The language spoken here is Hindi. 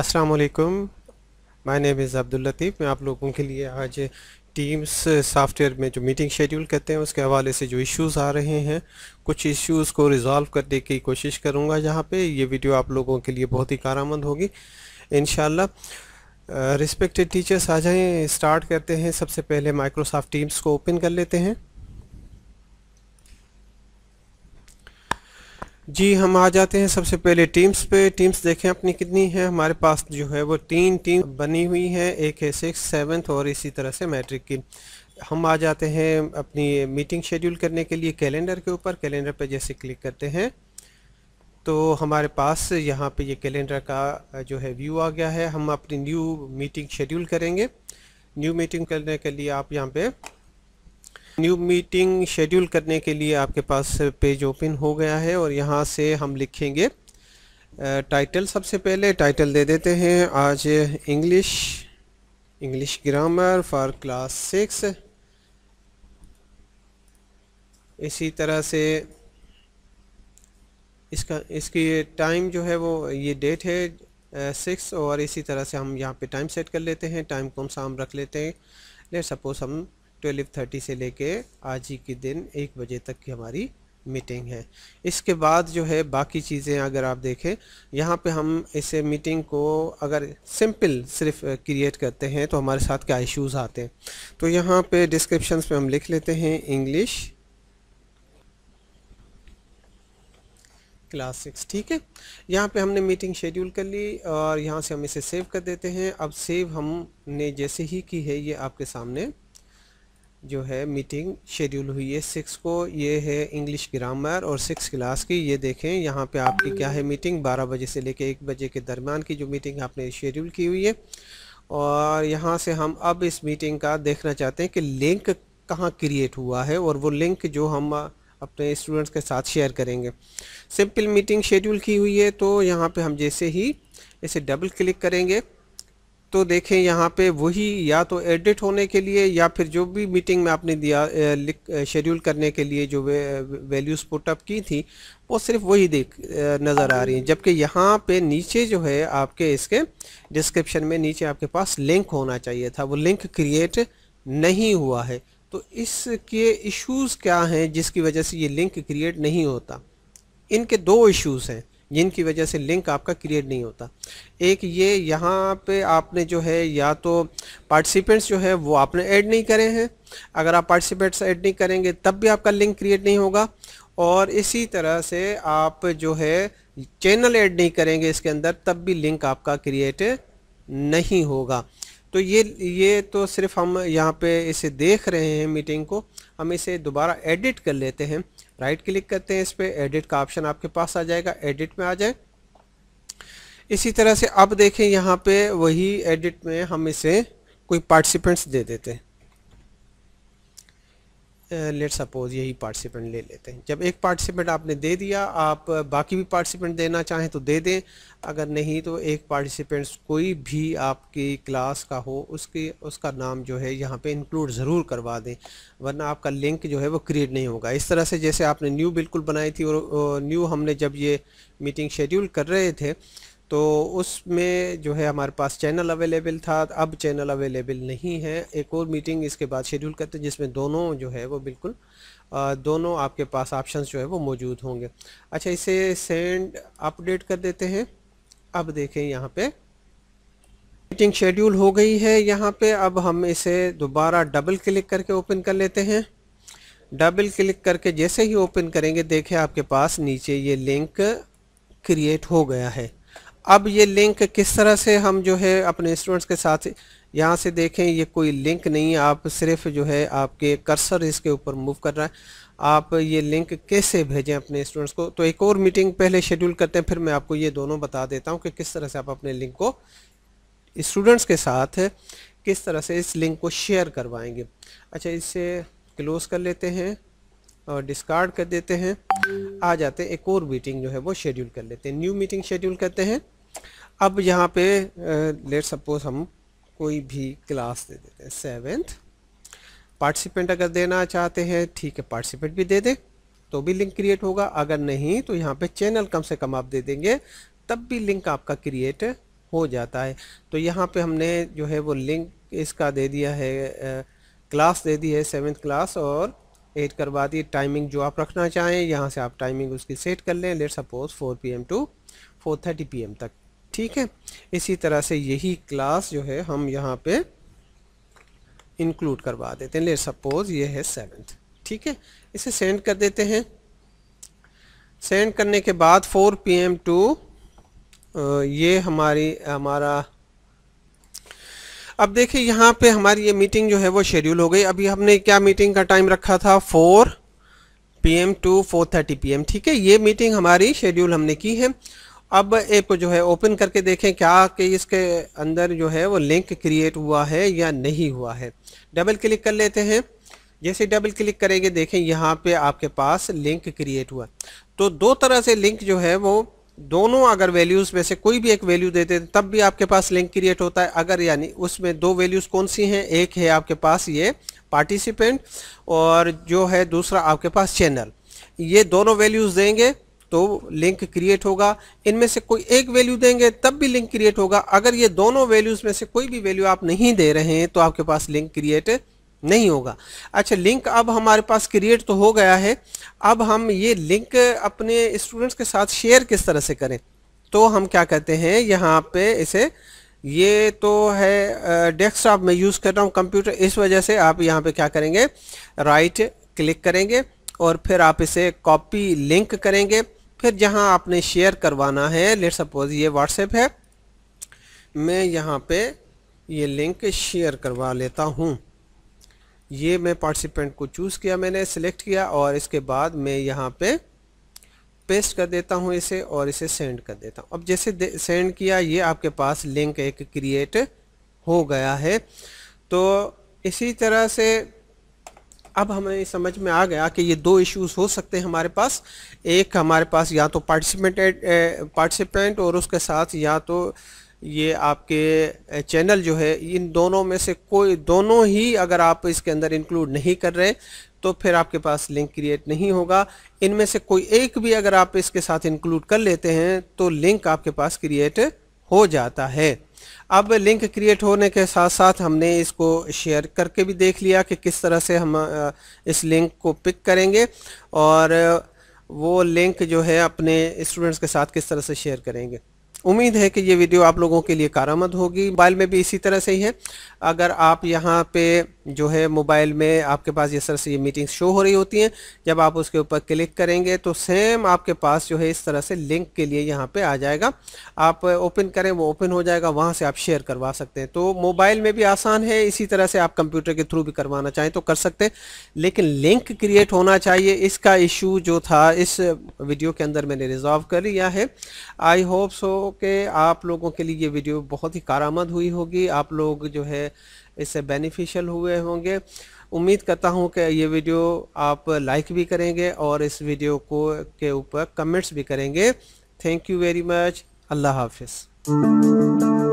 अस्सलाम वालेकुम my name is Abdul Latif मैं आप लोगों के लिए आज टीम्स सॉफ्टवेयर में जो मीटिंग शेड्यूल करते हैं उसके हवाले से जो इश्यूज़ आ रहे हैं कुछ इश्यूज़ को रिज़ॉल्व करने की कोशिश करूँगा जहाँ पे ये वीडियो आप लोगों के लिए बहुत ही कारामंद होगी इन रिस्पेक्टेड टीचर्स आ जाएँ स्टार्ट करते हैं सबसे पहले माइक्रोसॉफ्ट टीम्स को ओपन कर लेते हैं जी हम आ जाते हैं सबसे पहले टीम्स पे टीम्स देखें अपनी कितनी है हमारे पास जो है वो तीन टीम बनी हुई है एक है सिक्स सेवन्थ और इसी तरह से मैट्रिक की हम आ जाते हैं अपनी मीटिंग शेड्यूल करने के लिए कैलेंडर के ऊपर कैलेंडर पे जैसे क्लिक करते हैं तो हमारे पास यहाँ पे ये कैलेंडर का जो है व्यू आ गया है हम अपनी न्यू मीटिंग शेड्यूल करेंगे न्यू मीटिंग करने के लिए आप यहाँ पर न्यू मीटिंग शेड्यूल करने के लिए आपके पास पेज ओपन हो गया है और यहाँ से हम लिखेंगे टाइटल सबसे पहले टाइटल दे देते हैं आज English English grammar for class six इसी तरह से इसका इसकी टाइम जो है वो ये डेट है सिक्स और इसी तरह से हम यहाँ पे टाइम सेट कर लेते हैं टाइम को हम शाम रख लेते हैं लेट सपोज़ हम ट्वेल्व थर्टी से लेके आज ही के दिन एक बजे तक की हमारी मीटिंग है इसके बाद जो है बाकी चीज़ें अगर आप देखें यहाँ पे हम इसे मीटिंग को अगर सिंपल सिर्फ क्रिएट करते हैं तो हमारे साथ क्या इश्यूज आते हैं तो यहाँ पे डिस्क्रिप्शन पे हम लिख लेते हैं इंग्लिश क्लास सिक्स ठीक है यहाँ पे हमने मीटिंग शेड्यूल कर ली और यहाँ से हम इसे सेव कर देते हैं अब सेव हमने जैसे ही की है ये आपके सामने जो है मीटिंग शेड्यूल हुई है सिक्स को ये है इंग्लिश ग्रामर और सिक्स क्लास की ये देखें यहाँ पे आपकी क्या है मीटिंग बारह बजे से लेके एक बजे के दरमियान की जो मीटिंग आपने शेड्यूल की हुई है और यहाँ से हम अब इस मीटिंग का देखना चाहते हैं कि लिंक कहाँ क्रिएट हुआ है और वो लिंक जो हम अपने स्टूडेंट्स के साथ शेयर करेंगे सिंपल मीटिंग शेड्यूल की हुई है तो यहाँ पर हम जैसे ही इसे डबल क्लिक करेंगे तो देखें यहाँ पे वही या तो एडिट होने के लिए या फिर जो भी मीटिंग में आपने दिया शेड्यूल करने के लिए जो वे, वैल्यूज़ पुटअप की थी वो सिर्फ वही देख नज़र आ रही हैं जबकि यहाँ पे नीचे जो है आपके इसके डिस्क्रिप्शन में नीचे आपके पास लिंक होना चाहिए था वो लिंक क्रिएट नहीं हुआ है तो इसके इशूज़ क्या हैं जिसकी वजह से ये लिंक क्रिएट नहीं होता इनके दो इशूज़ हैं जिनकी वजह से लिंक आपका क्रिएट नहीं होता एक ये यहाँ पे आपने जो है या तो पार्टिसिपेंट्स जो है वो आपने ऐड नहीं करे हैं अगर आप पार्टिसिपेंट्स ऐड नहीं करेंगे तब भी आपका लिंक क्रिएट नहीं होगा और इसी तरह से आप जो है चैनल ऐड नहीं करेंगे इसके अंदर तब भी लिंक आपका क्रिएट नहीं होगा तो ये ये तो सिर्फ हम यहाँ पे इसे देख रहे हैं मीटिंग को हम इसे दोबारा एडिट कर लेते हैं राइट क्लिक करते हैं इस पर एडिट का ऑप्शन आपके पास आ जाएगा एडिट में आ जाए इसी तरह से अब देखें यहाँ पे वही एडिट में हम इसे कोई पार्टिसिपेंट्स दे देते हैं लेट सपोज यही पार्टिसिपेंट ले लेते हैं जब एक पार्टिसिपेंट आपने दे दिया आप बाकी भी पार्टिसिपेंट देना चाहें तो दे दें अगर नहीं तो एक पार्टिसिपेंट्स कोई भी आपकी क्लास का हो उसके उसका नाम जो है यहाँ पे इंक्लूड ज़रूर करवा दें वरना आपका लिंक जो है वो क्रिएट नहीं होगा इस तरह से जैसे आपने न्यू बिल्कुल बनाई थी और न्यू हमने जब ये मीटिंग शेड्यूल कर रहे थे तो उसमें जो है हमारे पास चैनल अवेलेबल था अब चैनल अवेलेबल नहीं है एक और मीटिंग इसके बाद शेड्यूल करते हैं जिसमें दोनों जो है वो बिल्कुल दोनों आपके पास ऑप्शंस जो है वो मौजूद होंगे अच्छा इसे सेंड अपडेट कर देते हैं अब देखें यहाँ पे मीटिंग शेड्यूल हो गई है यहाँ पे अब हम इसे दोबारा डबल क्लिक करके ओपन कर लेते हैं डबल क्लिक करके जैसे ही ओपन करेंगे देखें आपके पास नीचे ये लिंक क्रिएट हो गया है अब ये लिंक किस तरह से हम जो है अपने स्टूडेंट्स के साथ यहाँ से देखें ये कोई लिंक नहीं है आप सिर्फ जो है आपके कर्सर इसके ऊपर मूव कर रहा है आप ये लिंक कैसे भेजें अपने स्टूडेंट्स को तो एक और मीटिंग पहले शेड्यूल करते हैं फिर मैं आपको ये दोनों बता देता हूँ कि किस तरह से आप अपने लिंक को स्टूडेंट्स के साथ किस तरह से इस लिंक को शेयर करवाएंगे अच्छा इसे क्लोज़ कर लेते हैं और डिस्कार्ड कर देते हैं आ जाते हैं एक और मीटिंग जो है वो शेड्यूल कर लेते हैं न्यू मीटिंग शेड्यूल करते हैं अब यहाँ पे लेट सपोज हम कोई भी क्लास दे देते हैं सेवेंथ पार्टिसिपेंट अगर देना चाहते हैं ठीक है पार्टिसिपेंट भी दे दें तो भी लिंक क्रिएट होगा अगर नहीं तो यहाँ पे चैनल कम से कम आप दे देंगे तब भी लिंक आपका क्रिएट हो जाता है तो यहाँ पे हमने जो है वो लिंक इसका दे दिया है क्लास दे दी है सेवन्थ क्लास और एट करवा दी टाइमिंग जो आप रखना चाहें यहाँ से आप टाइमिंग उसकी सेट कर लें let suppose four P to four thirty तक ठीक है इसी तरह से यही क्लास जो है हम यहाँ पे इंक्लूड करवा देते हैं ले सपोज़ ये है सेवेंथ ठीक है इसे सेंड कर देते हैं सेंड करने के बाद 4 पी एम टू ये हमारी हमारा अब देखिए यहाँ पे हमारी ये मीटिंग जो है वो शेड्यूल हो गई अभी हमने क्या मीटिंग का टाइम रखा था 4 P M to four thirty P M ठीक है ये मीटिंग हमारी शेड्यूल हमने की है अब ऐप जो है ओपन करके देखें क्या कि इसके अंदर जो है वो लिंक क्रिएट हुआ है या नहीं हुआ है डबल क्लिक कर लेते हैं जैसे डबल क्लिक करेंगे देखें यहाँ पे आपके पास लिंक क्रिएट हुआ तो दो तरह से लिंक जो है वो दोनों अगर वैल्यूज़ में से कोई भी एक वैल्यू देते हैं तब भी आपके पास लिंक क्रिएट होता है अगर यानी उसमें दो वैल्यूज़ कौन सी हैं एक है आपके पास ये पार्टिसिपेंट और जो है दूसरा आपके पास चैनल ये दोनों वैल्यूज़ देंगे तो लिंक क्रिएट होगा इनमें से कोई एक वैल्यू देंगे तब भी लिंक क्रिएट होगा अगर ये दोनों वैल्यूज़ में से कोई भी वैल्यू आप नहीं दे रहे हैं तो आपके पास लिंक क्रिएट नहीं होगा अच्छा लिंक अब हमारे पास क्रिएट तो हो गया है अब हम ये लिंक अपने स्टूडेंट्स के साथ शेयर किस तरह से करें तो हम क्या कहते हैं यहाँ पे इसे ये तो है डेस्कटॉप में यूज़ कर रहा हूँ कंप्यूटर इस वजह से आप यहाँ पे क्या करेंगे राइट क्लिक करेंगे और फिर आप इसे कॉपी लिंक करेंगे फिर जहां आपने शेयर करवाना है लेट सपोज ये व्हाट्सएप है मैं यहाँ पे ये लिंक शेयर करवा लेता हूँ ये मैं पार्टिसिपेंट को चूज़ किया मैंने सेलेक्ट किया और इसके बाद मैं यहाँ पे पेस्ट कर देता हूँ इसे और इसे सेंड कर देता हूँ अब जैसे सेंड किया ये आपके पास लिंक एक क्रिएट हो गया है तो इसी तरह से अब हमें समझ में आ गया कि ये दो इश्यूज हो सकते हैं हमारे पास एक हमारे पास या तो पार्टिसिपेंटेड पार्टिसिपेंट और उसके साथ या तो ये आपके चैनल जो है इन दोनों में से कोई दोनों ही अगर आप इसके अंदर इंक्लूड नहीं कर रहे तो फिर आपके पास लिंक क्रिएट नहीं होगा इनमें से कोई एक भी अगर आप इसके साथ इंक्लूड कर लेते हैं तो लिंक आपके पास क्रिएट हो जाता है अब लिंक क्रिएट होने के साथ साथ हमने इसको शेयर करके भी देख लिया कि किस तरह से हम इस लिंक को पिक करेंगे और वो लिंक जो है अपने स्टूडेंट्स के साथ किस तरह से शेयर करेंगे उम्मीद है कि ये वीडियो आप लोगों के लिए कारामद होगी मोबाइल में भी इसी तरह से ही है अगर आप यहाँ पे जो है मोबाइल में आपके पास जिस तरह से ये मीटिंग्स शो हो रही होती हैं जब आप उसके ऊपर क्लिक करेंगे तो सेम आपके पास जो है इस तरह से लिंक के लिए यहाँ पे आ जाएगा आप ओपन करें वो ओपन हो जाएगा वहाँ से आप शेयर करवा सकते हैं तो मोबाइल में भी आसान है इसी तरह से आप कंप्यूटर के थ्रू भी करवाना चाहें तो कर सकते हैं लेकिन लिंक क्रिएट होना चाहिए इसका इशू जो था इस वीडियो के अंदर मैंने रिजॉल्व कर लिया है आई होप सो कि आप लोगों के लिए ये वीडियो बहुत ही कारामद हुई होगी आप लोग जो है इससे बेनिफिशियल हुए होंगे उम्मीद करता हूं कि ये वीडियो आप लाइक भी करेंगे और इस वीडियो को के ऊपर कमेंट्स भी करेंगे थैंक यू वेरी मच अल्लाह हाफिज़